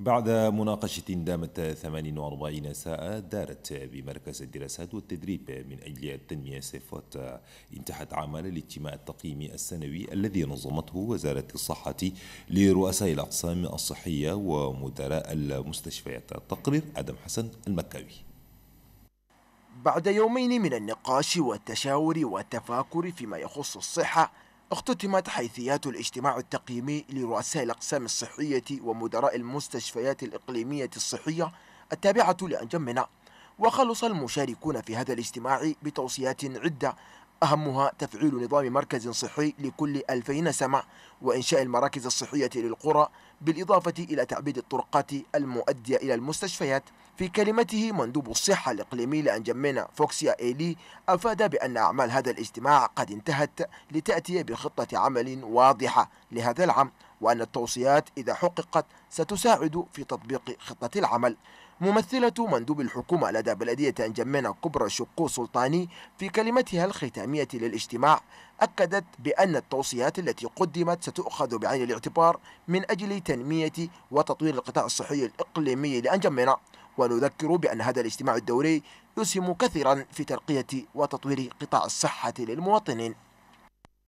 بعد مناقشة دامت 48 ساعة دارت بمركز الدراسات والتدريب من أجل التنمية سيفوت انتهت عمل الاجتماع التقييمي السنوي الذي نظمته وزارة الصحة لرؤساء الأقسام الصحية ومدراء المستشفيات التقرير أدم حسن المكاوي بعد يومين من النقاش والتشاور والتفاكر فيما يخص الصحة اختتمت حيثيات الاجتماع التقييمي لرؤساء الأقسام الصحية ومدراء المستشفيات الإقليمية الصحية التابعة لأنجمنا وخلص المشاركون في هذا الاجتماع بتوصيات عدة أهمها تفعيل نظام مركز صحي لكل 2000 نسمة وإنشاء المراكز الصحية للقرى بالإضافة إلى تعبيد الطرقات المؤدية إلى المستشفيات في كلمته مندوب الصحة الإقليمي لأنجمينا فوكسيا إيلي أفاد بأن أعمال هذا الاجتماع قد انتهت لتأتي بخطة عمل واضحة لهذا العام وأن التوصيات إذا حققت ستساعد في تطبيق خطة العمل ممثلة مندوب الحكومة لدى بلدية أنجمينا كبرى شقو سلطاني في كلمتها الختامية للاجتماع أكدت بأن التوصيات التي قدمت ستؤخذ بعين الاعتبار من أجل تنمية وتطوير القطاع الصحي الإقليمي لأنجمينا ونذكر بأن هذا الاجتماع الدوري يسهم كثيرا في ترقية وتطوير قطاع الصحة للمواطنين